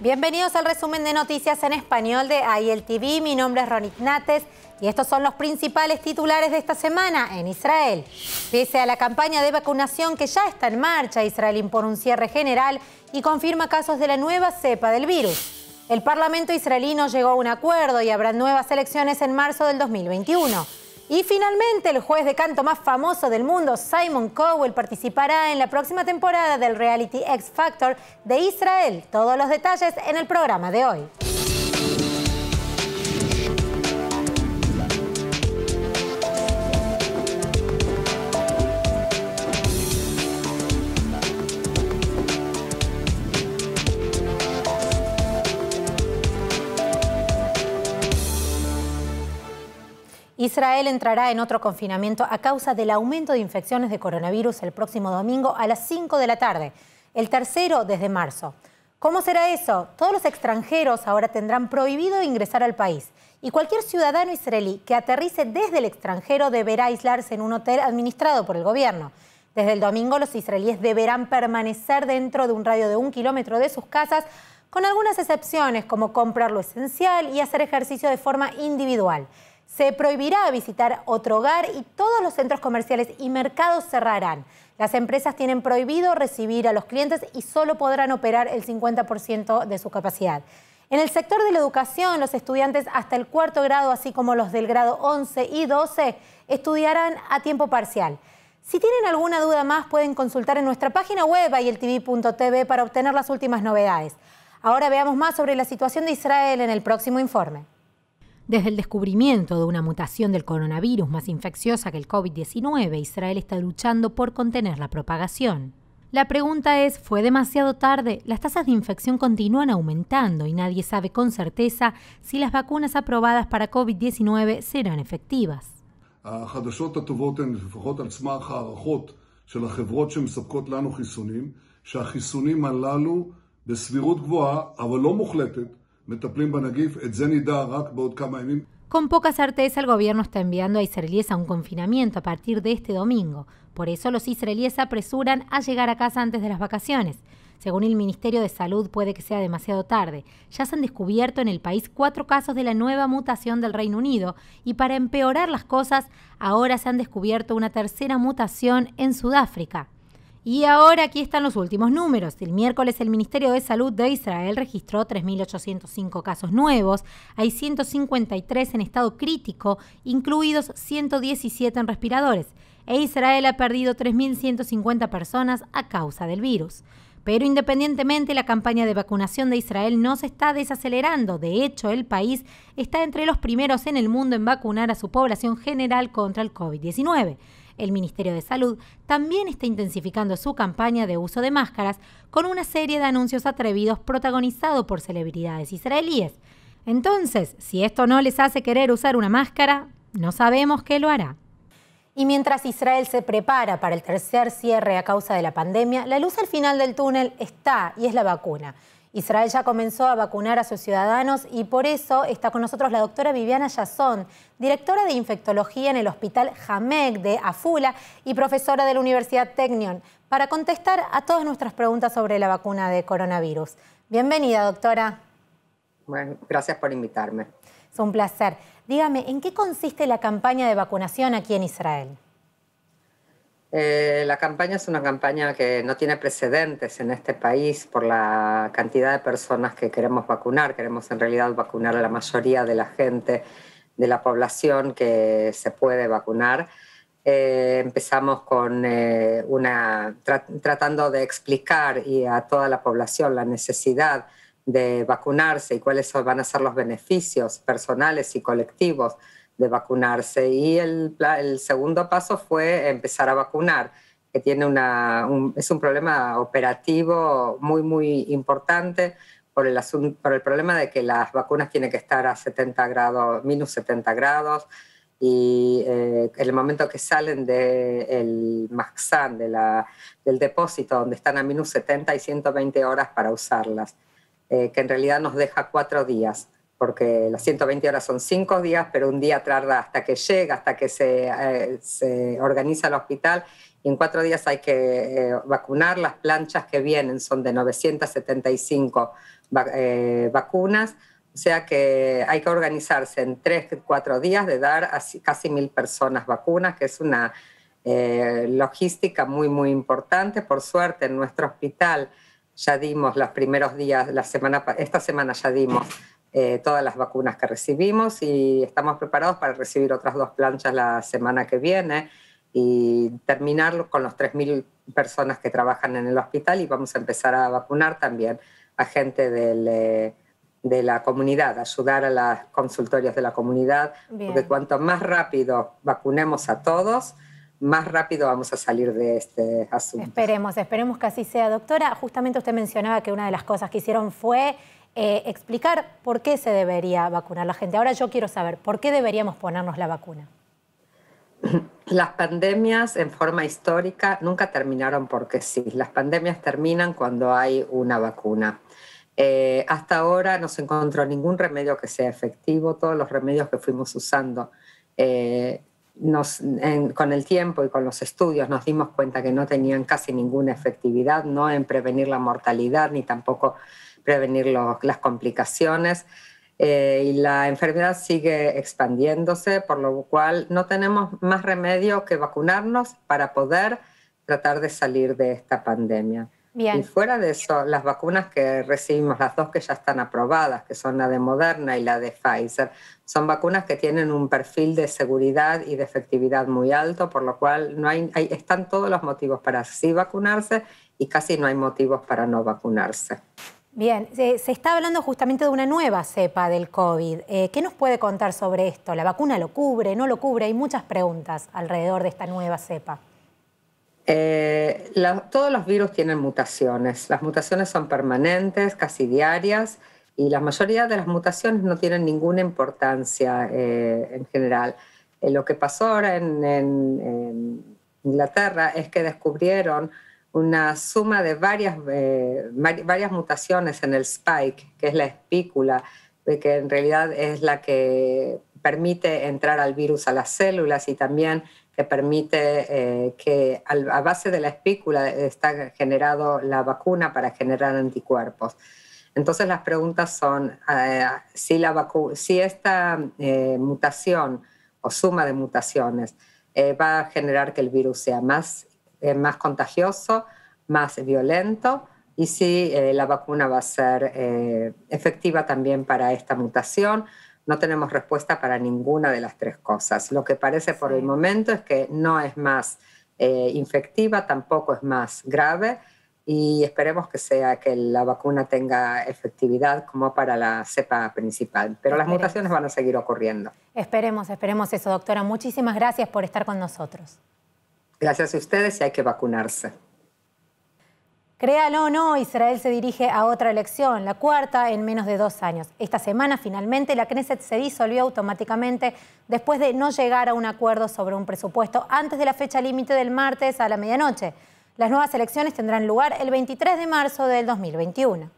Bienvenidos al resumen de noticias en español de ILTV. TV. Mi nombre es Ronit Nates y estos son los principales titulares de esta semana en Israel. Pese a la campaña de vacunación que ya está en marcha, Israel impone un cierre general y confirma casos de la nueva cepa del virus. El Parlamento israelí no llegó a un acuerdo y habrá nuevas elecciones en marzo del 2021. Y finalmente, el juez de canto más famoso del mundo, Simon Cowell, participará en la próxima temporada del reality X Factor de Israel. Todos los detalles en el programa de hoy. Israel entrará en otro confinamiento a causa del aumento de infecciones de coronavirus el próximo domingo a las 5 de la tarde, el tercero desde marzo. ¿Cómo será eso? Todos los extranjeros ahora tendrán prohibido ingresar al país y cualquier ciudadano israelí que aterrice desde el extranjero deberá aislarse en un hotel administrado por el gobierno. Desde el domingo los israelíes deberán permanecer dentro de un radio de un kilómetro de sus casas, con algunas excepciones como comprar lo esencial y hacer ejercicio de forma individual. Se prohibirá visitar otro hogar y todos los centros comerciales y mercados cerrarán. Las empresas tienen prohibido recibir a los clientes y solo podrán operar el 50% de su capacidad. En el sector de la educación, los estudiantes hasta el cuarto grado, así como los del grado 11 y 12, estudiarán a tiempo parcial. Si tienen alguna duda más, pueden consultar en nuestra página web ayeltv.tv para obtener las últimas novedades. Ahora veamos más sobre la situación de Israel en el próximo informe. Desde el descubrimiento de una mutación del coronavirus más infecciosa que el COVID-19, Israel está luchando por contener la propagación. La pregunta es, ¿fue demasiado tarde? Las tasas de infección continúan aumentando y nadie sabe con certeza si las vacunas aprobadas para COVID-19 serán efectivas. Con poca certeza el gobierno está enviando a israelíes a un confinamiento a partir de este domingo. Por eso los israelíes apresuran a llegar a casa antes de las vacaciones. Según el Ministerio de Salud, puede que sea demasiado tarde. Ya se han descubierto en el país cuatro casos de la nueva mutación del Reino Unido y para empeorar las cosas, ahora se han descubierto una tercera mutación en Sudáfrica. Y ahora aquí están los últimos números. El miércoles el Ministerio de Salud de Israel registró 3.805 casos nuevos. Hay 153 en estado crítico, incluidos 117 en respiradores. E Israel ha perdido 3.150 personas a causa del virus. Pero independientemente, la campaña de vacunación de Israel no se está desacelerando. De hecho, el país está entre los primeros en el mundo en vacunar a su población general contra el COVID-19. El Ministerio de Salud también está intensificando su campaña de uso de máscaras con una serie de anuncios atrevidos protagonizados por celebridades israelíes. Entonces, si esto no les hace querer usar una máscara, no sabemos qué lo hará. Y mientras Israel se prepara para el tercer cierre a causa de la pandemia, la luz al final del túnel está y es la vacuna. Israel ya comenzó a vacunar a sus ciudadanos y por eso está con nosotros la doctora Viviana Yazón, directora de infectología en el Hospital Jamek de Afula y profesora de la Universidad Technion, para contestar a todas nuestras preguntas sobre la vacuna de coronavirus. Bienvenida, doctora. Bueno, gracias por invitarme. Es un placer. Dígame, ¿en qué consiste la campaña de vacunación aquí en Israel? Eh, la campaña es una campaña que no tiene precedentes en este país por la cantidad de personas que queremos vacunar. Queremos en realidad vacunar a la mayoría de la gente, de la población que se puede vacunar. Eh, empezamos con eh, tratando de explicar y a toda la población la necesidad de vacunarse y cuáles van a ser los beneficios personales y colectivos de vacunarse. Y el, el, segundo paso fue empezar a vacunar, que tiene una, es un problema operativo muy, muy importante por el, por el problema de que las vacunas tienen que estar a 70 grados, menos 70 grados, y en eh, el momento que salen del Maxan, de la, del depósito, donde están a menos 70 y 120 horas para usarlas, eh, que en realidad nos deja cuatro días porque las 120 horas son cinco días, pero un día tarda hasta que llega, hasta que se, eh, organiza el hospital. Y en cuatro días hay que eh, vacunar. Las planchas que vienen son de 975 eh, vacunas. O sea que hay que organizarse en tres, cuatro días de dar a casi mil personas vacunas, que es una logística muy, muy importante. Por suerte, en nuestro hospital ya dimos los primeros días, la semana, esta semana ya dimos eh, todas las vacunas que recibimos y estamos preparados para recibir otras dos planchas la semana que viene y terminarlo con los 3.000 personas que trabajan en el hospital y vamos a empezar a vacunar también a gente del... Eh, de la comunidad, ayudar a las consultorias de la comunidad, porque cuanto más rápido vacunemos a todos, más rápido vamos a salir de este asunto. Esperemos, esperemos que así sea. Doctora, justamente usted mencionaba que una de las cosas que hicieron fue eh, explicar por qué se debería vacunar la gente. Ahora yo quiero saber, ¿por qué deberíamos ponernos la vacuna? Las pandemias en forma histórica nunca terminaron porque sí. Las pandemias terminan cuando hay una vacuna. Eh, hasta ahora no se encontró ningún remedio que sea efectivo. Todos los remedios que fuimos usando eh, con el tiempo y con los estudios nos dimos cuenta que no tenían casi ninguna efectividad, no en prevenir la mortalidad ni tampoco prevenir las complicaciones. Eh, y la enfermedad sigue expandiéndose, por lo cual no tenemos más remedio que vacunarnos para poder tratar de salir de esta pandemia. Y fuera de eso, las vacunas que recibimos, las dos que ya están aprobadas, que son la de Moderna y la de Pfizer, son vacunas que tienen un perfil de seguridad y de efectividad muy alto, por lo cual no hay, hay, están todos los motivos para sí vacunarse y casi no hay motivos para no vacunarse. Bien, se, está hablando justamente de una nueva cepa del COVID. Eh, ¿Qué nos puede contar sobre esto? ¿La vacuna lo cubre? ¿No lo cubre? Hay muchas preguntas alrededor de esta nueva cepa. Eh, todos los virus tienen mutaciones. Las mutaciones son permanentes, casi diarias, y la mayoría de las mutaciones no tienen ninguna importancia eh, en general. lo que pasó ahora en Inglaterra es que descubrieron una suma de varias, eh, varias mutaciones en el spike, que es la espícula, que en realidad es la que permite entrar al virus a las células y también que permite eh, que a base de la espícula está generado la vacuna para generar anticuerpos. Entonces las preguntas son eh, si, la si esta mutación o suma de mutaciones va a generar que el virus sea más eh, más contagioso, más violento y si eh, la vacuna va a ser eh, efectiva también para esta mutación. No tenemos respuesta para ninguna de las tres cosas. Lo que parece por el momento es que no es más infectiva, tampoco es más grave y esperemos que sea que la vacuna tenga efectividad como para la cepa principal. Pero las mutaciones van a seguir ocurriendo. Esperemos, esperemos eso, doctora. Muchísimas gracias por estar con nosotros. Gracias a ustedes y hay que vacunarse. Créalo o no, Israel se dirige a otra elección, la cuarta en menos de dos años. Esta semana, finalmente, la Knesset se disolvió automáticamente después de no llegar a un acuerdo sobre un presupuesto antes de la fecha límite del martes a la medianoche. Las nuevas elecciones tendrán lugar el 23 de marzo del 2021.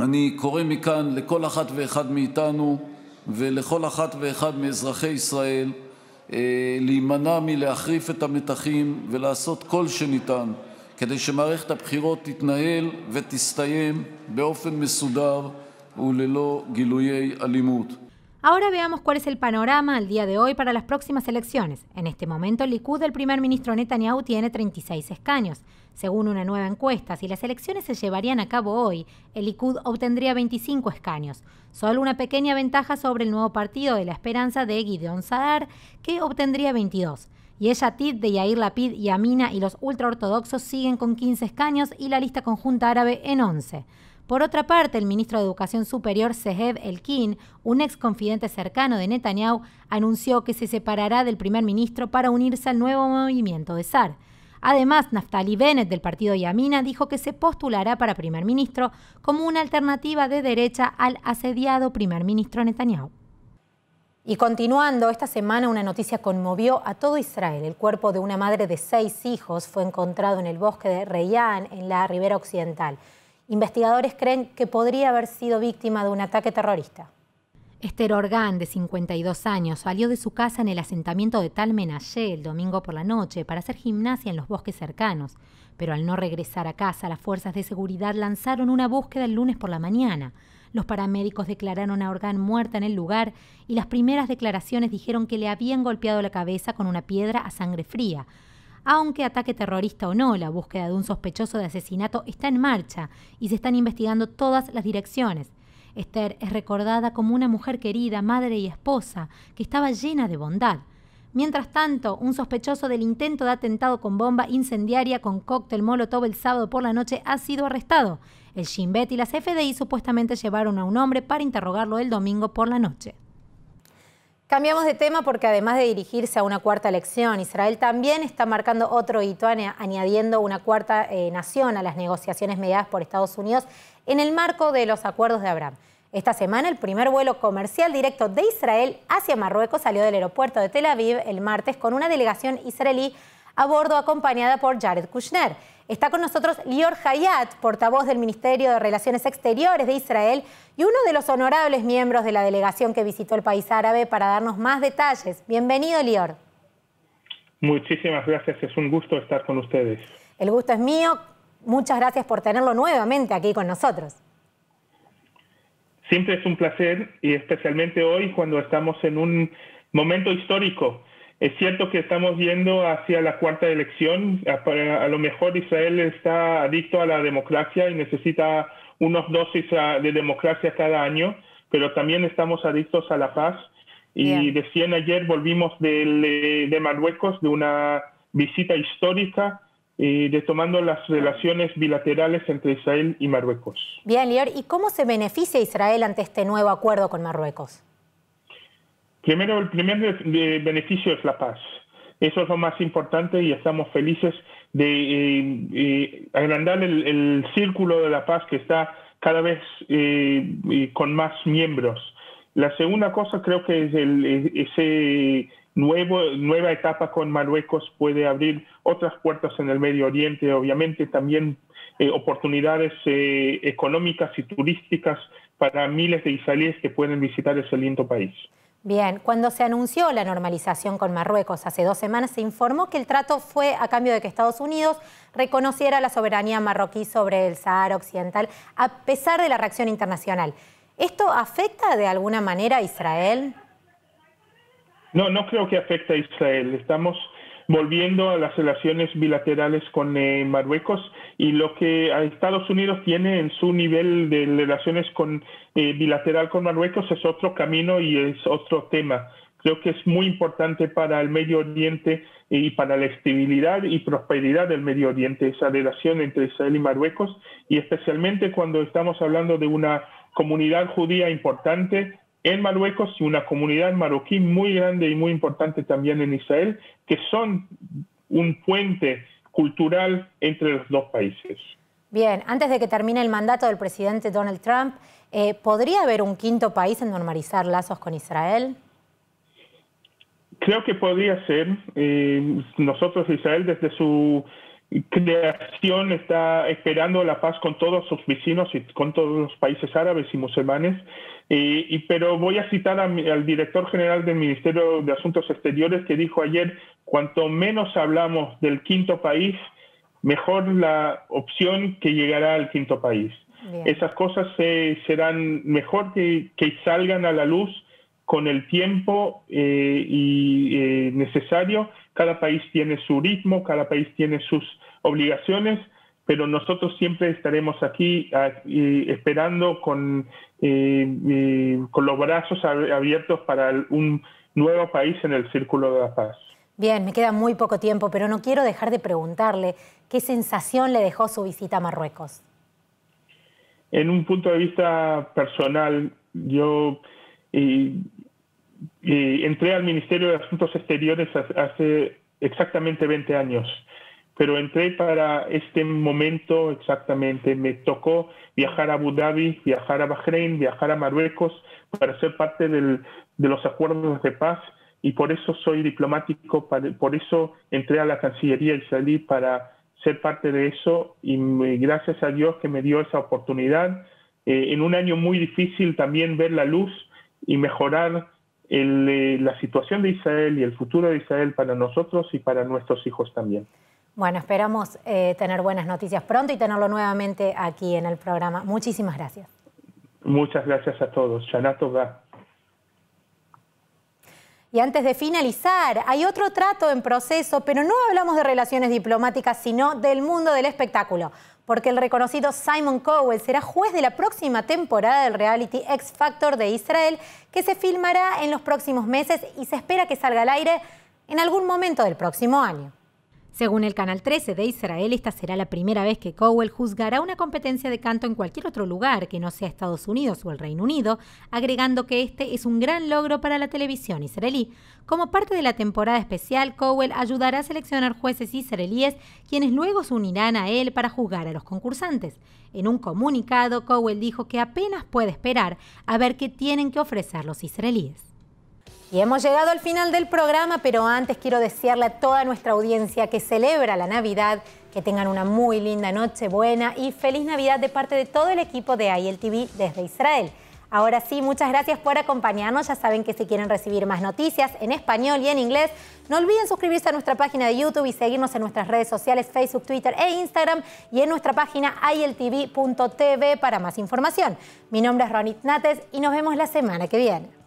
אני קורא מכאן לכל אחת ואחד מאיתנו ולכל אחת ואחד מאזרחי ישראל אה, להימנע מלהחריף את המתחים ולעשות כל שניתן כדי שמערכת הבחירות תתנהל ותסתיים באופן מסודר וללא גילויי אלימות. Ahora veamos cuál es el panorama al día de hoy para las próximas elecciones. En este momento, el Likud del primer ministro Netanyahu tiene 36 escaños. Según una nueva encuesta, si las elecciones se llevarían a cabo hoy, el Likud obtendría 25 escaños. Solo una pequeña ventaja sobre el nuevo partido de la esperanza de Gideon Saar, que obtendría 22. Y el Tid de Yair Lapid y Amina y los ultraortodoxos siguen con 15 escaños y la lista conjunta árabe en 11. Por otra parte, el ministro de Educación Superior Seheb Elkin, un ex confidente cercano de Netanyahu, anunció que se separará del primer ministro para unirse al nuevo movimiento de SAR. Además, Naftali Bennett del partido Yamina dijo que se postulará para primer ministro como una alternativa de derecha al asediado primer ministro Netanyahu. Y continuando, esta semana una noticia conmovió a todo Israel. El cuerpo de una madre de seis hijos fue encontrado en el bosque de Reyán, en la ribera occidental. Investigadores creen que podría haber sido víctima de un ataque terrorista. Esther Orgán, de 52 años, salió de su casa en el asentamiento de Talmenayel el domingo por la noche para hacer gimnasia en los bosques cercanos, pero al no regresar a casa, las fuerzas de seguridad lanzaron una búsqueda el lunes por la mañana. Los paramédicos declararon a Orgán muerta en el lugar y las primeras declaraciones dijeron que le habían golpeado la cabeza con una piedra a sangre fría. Aunque ataque terrorista o no, la búsqueda de un sospechoso de asesinato está en marcha y se están investigando todas las direcciones. Esther es recordada como una mujer querida, madre y esposa, que estaba llena de bondad. Mientras tanto, un sospechoso del intento de atentado con bomba incendiaria con cóctel molotov el sábado por la noche ha sido arrestado. El Shin Bet y las FDI supuestamente llevaron a un hombre para interrogarlo el domingo por la noche. Cambiamos de tema porque además de dirigirse a una cuarta elección, Israel también está marcando otro hito añadiendo una cuarta eh, nación a las negociaciones mediadas por Estados Unidos en el marco de los acuerdos de Abraham. Esta semana el primer vuelo comercial directo de Israel hacia Marruecos salió del aeropuerto de Tel Aviv el martes con una delegación israelí a bordo acompañada por Jared Kushner. Está con nosotros Lior Hayat, portavoz del Ministerio de Relaciones Exteriores de Israel y uno de los honorables miembros de la delegación que visitó el país árabe para darnos más detalles. Bienvenido, Lior. Muchísimas gracias, es un gusto estar con ustedes. El gusto es mío. Muchas gracias por tenerlo nuevamente aquí con nosotros. Siempre es un placer y especialmente hoy cuando estamos en un momento histórico es cierto que estamos yendo hacia la cuarta elección. A, lo mejor Israel está adicto a la democracia y necesita unos dosis ah, de democracia cada año, pero también estamos adictos a la paz. Y de ayer, volvimos de Marruecos, de una visita histórica y de las relaciones bilaterales entre Israel y Marruecos. Bien, Lior, ¿y cómo se beneficia Israel ante este nuevo acuerdo con Marruecos? Primero, el primer beneficio es la paz. Eso es lo más importante y estamos felices de eh, eh, agrandar el, círculo de la paz que está cada vez eh, con más miembros. La segunda cosa creo que es el, ese nueva etapa con Marruecos puede abrir otras puertas en el Medio Oriente, obviamente también oportunidades económicas y turísticas para miles de israelíes que pueden visitar ese lindo país. Bien, cuando se anunció la normalización con Marruecos hace dos semanas, se informó que el trato fue a cambio de que Estados Unidos reconociera la soberanía marroquí sobre el Sahara Occidental, a pesar de la reacción internacional. ¿Esto afecta de alguna manera a Israel? No, no creo que afecte a Israel. Estamos volviendo a las relaciones bilaterales con eh, Marruecos y lo que Estados Unidos tiene en su nivel de relaciones con, eh, bilateral con Marruecos es otro camino y es otro tema. Creo que es muy importante para el Medio Oriente eh, y para la estabilidad y prosperidad del Medio Oriente esa relación entre Israel y Marruecos y especialmente cuando estamos hablando de una comunidad judía importante en Marruecos y una comunidad marroquí muy grande y muy importante también en Israel, que son un puente cultural entre los dos países. Bien, antes de que termine el mandato del presidente Donald Trump, eh, ¿podría haber un quinto país en normalizar lazos con Israel? Creo que podría ser. Eh, nosotros, Israel, desde su creación está esperando la paz con todos sus vecinos y con todos los países árabes y musulmanes. Eh, y, pero voy a citar al director general del Ministerio de Asuntos Exteriores que dijo ayer, cuanto menos hablamos del quinto país, mejor la opción que llegará al quinto país. Esas cosas serán mejor que salgan a la luz con el tiempo eh, y, eh, necesario. Cada país tiene su ritmo, cada país tiene sus obligaciones, pero nosotros siempre estaremos aquí esperando con, eh, con los brazos abiertos para un nuevo país en el Círculo de la Paz. Bien, me queda muy poco tiempo, pero no quiero dejar de preguntarle qué sensación le dejó su visita a Marruecos. En un punto de vista personal, yo y entré al Ministerio de Asuntos Exteriores hace exactamente 20 años, pero entré para este momento exactamente. Me tocó viajar a Abu Dhabi, viajar a Bahrein, viajar a Marruecos para ser parte de los acuerdos de paz y por eso soy diplomático, por eso entré a la Cancillería y salí para ser parte de eso y gracias a Dios que me dio esa oportunidad. Eh, en un año muy difícil también ver la luz y mejorar eh, la situación de Israel y el futuro de Israel para nosotros y para nuestros hijos también. Bueno, esperamos eh, tener buenas noticias pronto y tenerlo nuevamente aquí en el programa. Muchísimas gracias. Muchas gracias a todos. Y antes de finalizar, hay otro trato en proceso, pero no hablamos de relaciones diplomáticas, sino del mundo del espectáculo porque el reconocido Simon Cowell será juez de la próxima temporada del reality X Factor de Israel, que se filmará en los próximos meses y se espera que salga al aire en algún momento del próximo año. Según el Canal 13 de Israel, esta será la primera vez que Cowell juzgará una competencia de canto en cualquier otro lugar que no sea Estados Unidos o el Reino Unido, agregando que este es un gran logro para la televisión israelí. Como parte de la temporada especial, Cowell ayudará a seleccionar jueces israelíes, quienes luego se unirán a él para juzgar a los concursantes. En un comunicado, Cowell dijo que apenas puede esperar a ver qué tienen que ofrecer los israelíes. Y hemos llegado al final del programa, pero antes quiero desearle a toda nuestra audiencia que celebra la Navidad que tengan una muy linda noche buena y feliz Navidad de parte de todo el equipo de ILTV desde Israel. Ahora sí, muchas gracias por acompañarnos. Ya saben que si quieren recibir más noticias en español y en inglés, no olviden suscribirse a nuestra página de YouTube y seguirnos en nuestras redes sociales Facebook, Twitter e Instagram y en nuestra página iltv.tv para más información. Mi nombre es Ronit Nates y nos vemos la semana que viene.